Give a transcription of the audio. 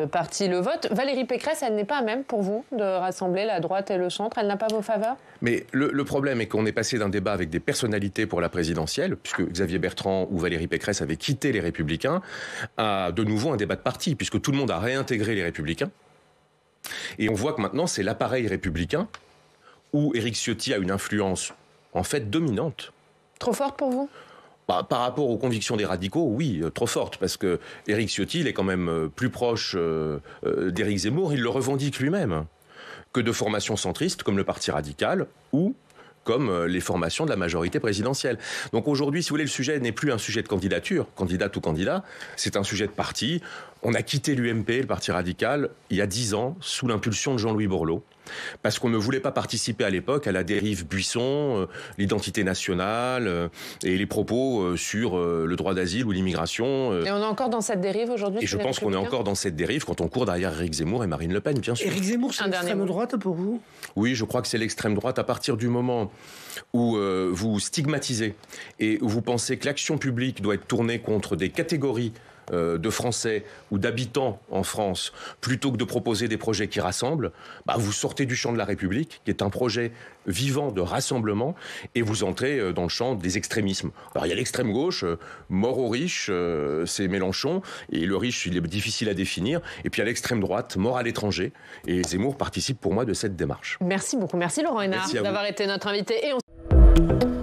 Euh, parti le vote. Valérie Pécresse, elle n'est pas à même pour vous de rassembler la droite et le centre Elle n'a pas vos faveurs Mais le, problème est qu'on est passé d'un débat avec des personnalités pour la présidentielle, puisque Xavier Bertrand ou Valérie Pécresse avaient quitté les Républicains, à de nouveau un débat de parti, puisque tout le monde a réintégré les Républicains. Et on voit que maintenant, c'est l'appareil républicain où Éric Ciotti a une influence en fait dominante. Trop forte pour vous bah, par rapport aux convictions des radicaux, oui, euh, trop fortes, parce que Éric Ciotti, il est quand même euh, plus proche euh, d'Éric Zemmour, il le revendique lui-même, que de formations centristes comme le Parti radical ou comme les formations de la majorité présidentielle. Donc aujourd'hui, si vous voulez, le sujet n'est plus un sujet de candidature, candidate ou candidat, c'est un sujet de parti. On a quitté l'UMP, le Parti radical, il y a dix ans, sous l'impulsion de Jean-Louis Borloo, parce qu'on ne voulait pas participer à l'époque à la dérive Buisson, euh, l'identité nationale euh, et les propos euh, sur le droit d'asile ou l'immigration. Et on est encore dans cette dérive aujourd'hui Et je pense qu'on est encore dans cette dérive quand on court derrière Éric Zemmour et Marine Le Pen, bien sûr. Éric Zemmour, c'est l'extrême droite pour vous Oui, je crois que c'est l'extrême droite à partir du moment où vous stigmatisez et où vous pensez que l'action publique doit être tournée contre des catégories euh, de Français ou d'habitants en France, plutôt que de proposer des projets qui rassemblent, bah, vous sortez du champ de la République, qui est un projet vivant de rassemblement, et vous entrez euh, dans le champ des extrémismes. Alors il y a l'extrême gauche, euh, mort aux riches, c'est Mélenchon, et le riche, il est difficile à définir, et puis à l'extrême droite, mort à l'étranger, et Zemmour participe pour moi de cette démarche. Merci beaucoup, merci Laurent Hénard d'avoir été notre invité. Et on...